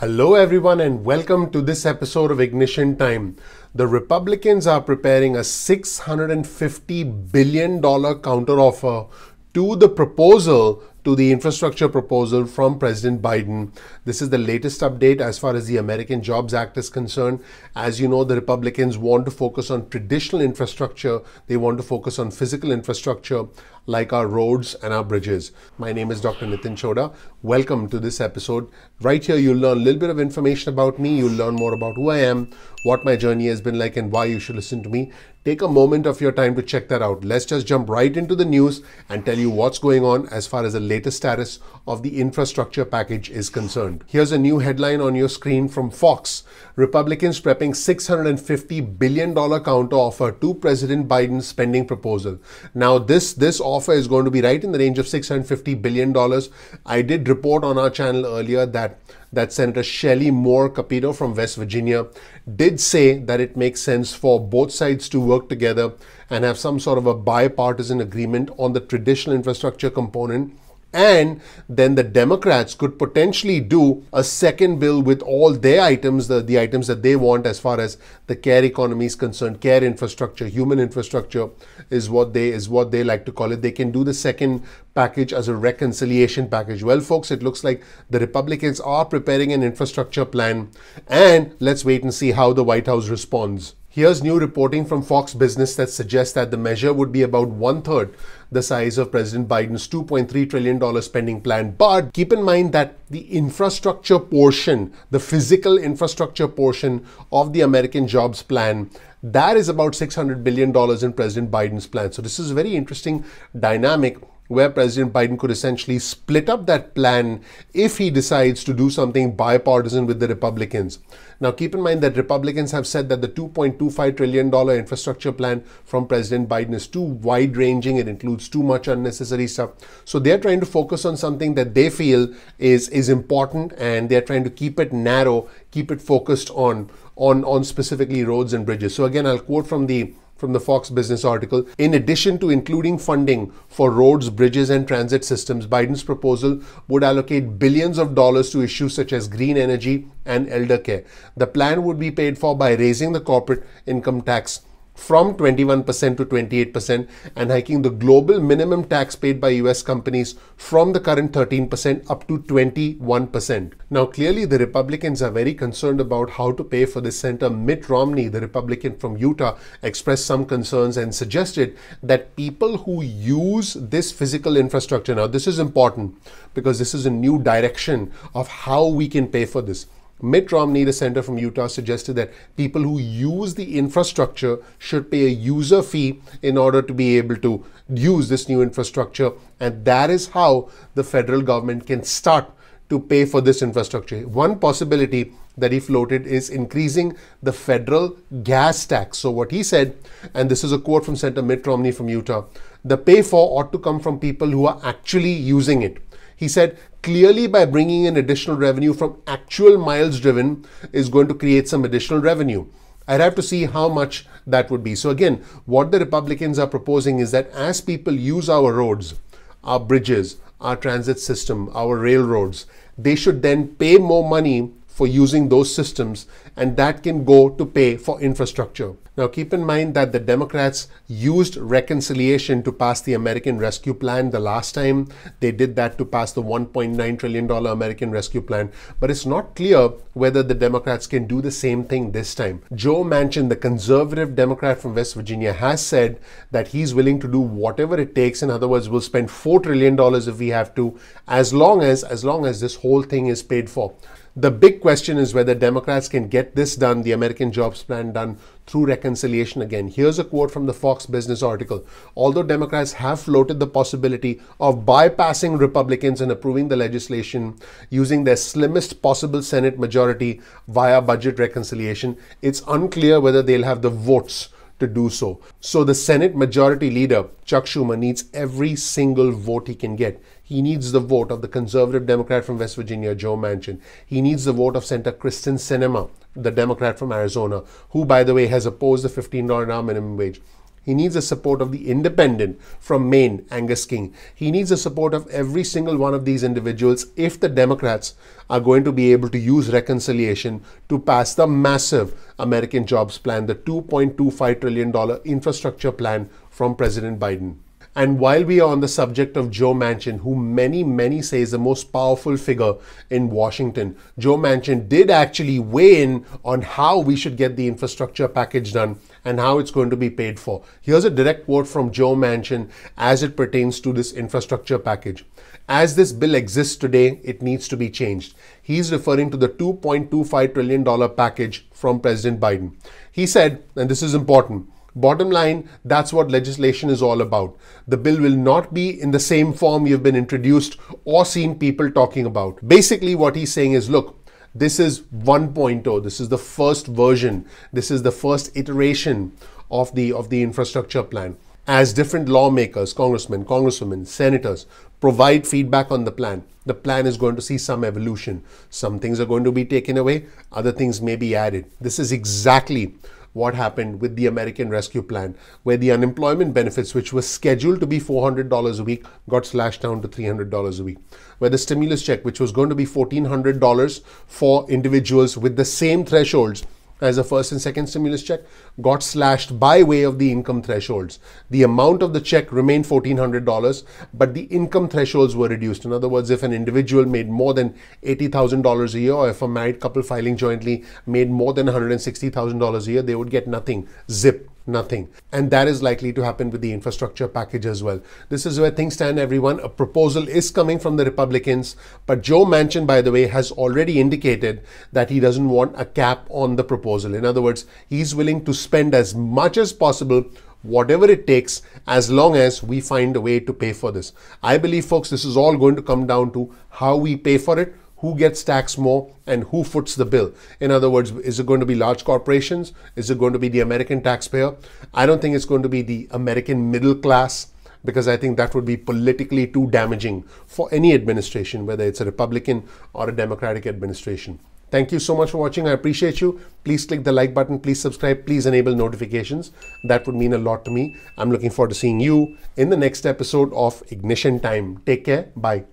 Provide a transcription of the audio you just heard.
Hello, everyone, and welcome to this episode of Ignition Time. The Republicans are preparing a $650 billion counteroffer to the proposal, to the infrastructure proposal from President Biden. This is the latest update as far as the American Jobs Act is concerned. As you know, the Republicans want to focus on traditional infrastructure, they want to focus on physical infrastructure like our roads and our bridges. My name is Dr. Nitin Choda. Welcome to this episode. Right here, you'll learn a little bit of information about me. You'll learn more about who I am, what my journey has been like, and why you should listen to me. Take a moment of your time to check that out. Let's just jump right into the news and tell you what's going on as far as the latest status of the infrastructure package is concerned. Here's a new headline on your screen from Fox Republicans prepping $650 billion counteroffer to President Biden's spending proposal. Now, this, this offer is going to be right in the range of $650 billion. I did report on our channel earlier that, that Senator Shelley Moore Capito from West Virginia did say that it makes sense for both sides to work together and have some sort of a bipartisan agreement on the traditional infrastructure component and then the Democrats could potentially do a second bill with all their items, the, the items that they want as far as the care economy is concerned, care infrastructure, human infrastructure is what they is what they like to call it. They can do the second package as a reconciliation package. Well, folks, it looks like the Republicans are preparing an infrastructure plan. And let's wait and see how the White House responds. Here's new reporting from Fox Business that suggests that the measure would be about one third the size of President Biden's $2.3 trillion spending plan. But keep in mind that the infrastructure portion, the physical infrastructure portion of the American jobs plan, that is about $600 billion in President Biden's plan. So this is a very interesting dynamic where President Biden could essentially split up that plan if he decides to do something bipartisan with the Republicans. Now, keep in mind that Republicans have said that the $2.25 trillion infrastructure plan from President Biden is too wide ranging, it includes too much unnecessary stuff. So, they're trying to focus on something that they feel is, is important and they're trying to keep it narrow, keep it focused on, on, on specifically roads and bridges. So, again, I'll quote from the from the Fox Business article. In addition to including funding for roads, bridges, and transit systems, Biden's proposal would allocate billions of dollars to issues such as green energy and elder care. The plan would be paid for by raising the corporate income tax from 21% to 28% and hiking the global minimum tax paid by US companies from the current 13% up to 21%. Now, clearly, the Republicans are very concerned about how to pay for this center. Mitt Romney, the Republican from Utah, expressed some concerns and suggested that people who use this physical infrastructure now, this is important because this is a new direction of how we can pay for this. Mitt Romney, the senator from Utah, suggested that people who use the infrastructure should pay a user fee in order to be able to use this new infrastructure. And that is how the federal government can start to pay for this infrastructure. One possibility that he floated is increasing the federal gas tax. So, what he said, and this is a quote from Senator Mitt Romney from Utah the pay for ought to come from people who are actually using it. He said, clearly by bringing in additional revenue from actual miles driven is going to create some additional revenue. I'd have to see how much that would be. So again, what the Republicans are proposing is that as people use our roads, our bridges, our transit system, our railroads, they should then pay more money for using those systems, and that can go to pay for infrastructure. Now, keep in mind that the Democrats used reconciliation to pass the American Rescue Plan the last time. They did that to pass the $1.9 trillion American Rescue Plan. But it's not clear whether the Democrats can do the same thing this time. Joe Manchin, the conservative Democrat from West Virginia, has said that he's willing to do whatever it takes. In other words, we'll spend $4 trillion if we have to, as long as, as long as this whole thing is paid for. The big question is whether Democrats can get this done, the American Jobs Plan done, through reconciliation again. Here's a quote from the Fox Business article. Although Democrats have floated the possibility of bypassing Republicans and approving the legislation using their slimmest possible Senate majority via budget reconciliation, it's unclear whether they'll have the votes to do so. So the Senate Majority Leader, Chuck Schumer, needs every single vote he can get. He needs the vote of the conservative Democrat from West Virginia, Joe Manchin. He needs the vote of Senator Kristen Sinema, the Democrat from Arizona, who, by the way, has opposed the $15 an hour minimum wage. He needs the support of the independent from Maine, Angus King. He needs the support of every single one of these individuals if the Democrats are going to be able to use reconciliation to pass the massive American jobs plan, the $2.25 trillion infrastructure plan from President Biden. And while we are on the subject of Joe Manchin, who many, many say is the most powerful figure in Washington, Joe Manchin did actually weigh in on how we should get the infrastructure package done and how it's going to be paid for. Here's a direct quote from Joe Manchin as it pertains to this infrastructure package. As this bill exists today, it needs to be changed. He's referring to the $2.25 trillion package from President Biden. He said, and this is important, Bottom line, that's what legislation is all about. The bill will not be in the same form you've been introduced or seen people talking about. Basically, what he's saying is look, this is 1.0, this is the first version, this is the first iteration of the, of the infrastructure plan. As different lawmakers, congressmen, congresswomen, senators provide feedback on the plan, the plan is going to see some evolution. Some things are going to be taken away, other things may be added. This is exactly what happened with the American Rescue Plan, where the unemployment benefits, which was scheduled to be $400 a week, got slashed down to $300 a week, where the stimulus check, which was going to be $1,400 for individuals with the same thresholds, as a first and second stimulus check, got slashed by way of the income thresholds. The amount of the check remained $1,400, but the income thresholds were reduced. In other words, if an individual made more than $80,000 a year, or if a married couple filing jointly made more than $160,000 a year, they would get nothing, zip nothing. And that is likely to happen with the infrastructure package as well. This is where things stand, everyone. A proposal is coming from the Republicans, but Joe Manchin, by the way, has already indicated that he doesn't want a cap on the proposal. In other words, he's willing to spend as much as possible whatever it takes as long as we find a way to pay for this. I believe folks this is all going to come down to how we pay for it who gets taxed more and who foots the bill. In other words, is it going to be large corporations? Is it going to be the American taxpayer? I don't think it's going to be the American middle class because I think that would be politically too damaging for any administration, whether it's a Republican or a Democratic administration. Thank you so much for watching. I appreciate you. Please click the like button. Please subscribe. Please enable notifications. That would mean a lot to me. I'm looking forward to seeing you in the next episode of Ignition Time. Take care. Bye.